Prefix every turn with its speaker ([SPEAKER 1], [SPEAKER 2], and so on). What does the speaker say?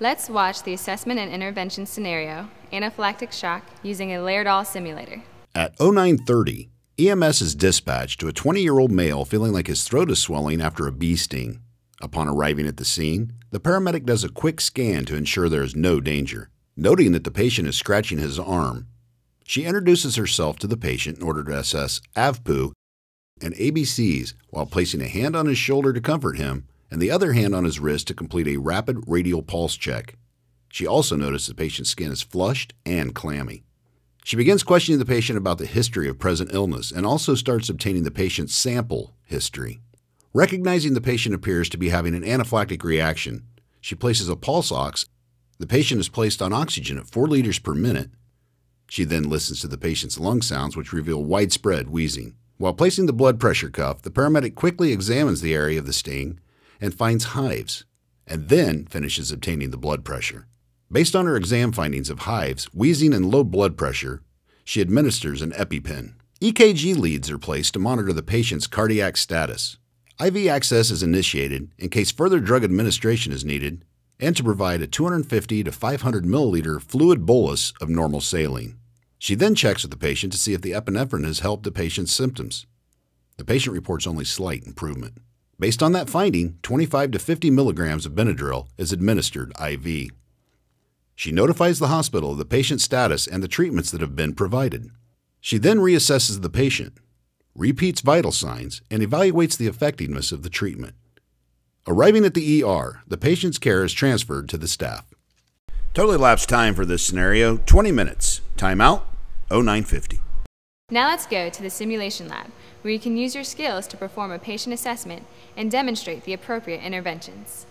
[SPEAKER 1] Let's watch the assessment and intervention scenario, anaphylactic shock, using a Laerdal simulator.
[SPEAKER 2] At 0930, EMS is dispatched to a 20-year-old male feeling like his throat is swelling after a bee sting. Upon arriving at the scene, the paramedic does a quick scan to ensure there is no danger, noting that the patient is scratching his arm. She introduces herself to the patient in order to assess AVPU and ABCs while placing a hand on his shoulder to comfort him and the other hand on his wrist to complete a rapid radial pulse check. She also noticed the patient's skin is flushed and clammy. She begins questioning the patient about the history of present illness and also starts obtaining the patient's sample history. Recognizing the patient appears to be having an anaphylactic reaction, she places a pulse ox. The patient is placed on oxygen at 4 liters per minute. She then listens to the patient's lung sounds, which reveal widespread wheezing. While placing the blood pressure cuff, the paramedic quickly examines the area of the sting and finds hives, and then finishes obtaining the blood pressure. Based on her exam findings of hives, wheezing, and low blood pressure, she administers an EpiPen. EKG leads are placed to monitor the patient's cardiac status. IV access is initiated in case further drug administration is needed and to provide a 250 to 500 milliliter fluid bolus of normal saline. She then checks with the patient to see if the epinephrine has helped the patient's symptoms. The patient reports only slight improvement. Based on that finding, 25 to 50 milligrams of Benadryl is administered IV. She notifies the hospital of the patient's status and the treatments that have been provided. She then reassesses the patient, repeats vital signs, and evaluates the effectiveness of the treatment. Arriving at the ER, the patient's care is transferred to the staff. Total elapsed time for this scenario 20 minutes. Timeout 0950.
[SPEAKER 1] Now let's go to the simulation lab, where you can use your skills to perform a patient assessment and demonstrate the appropriate interventions.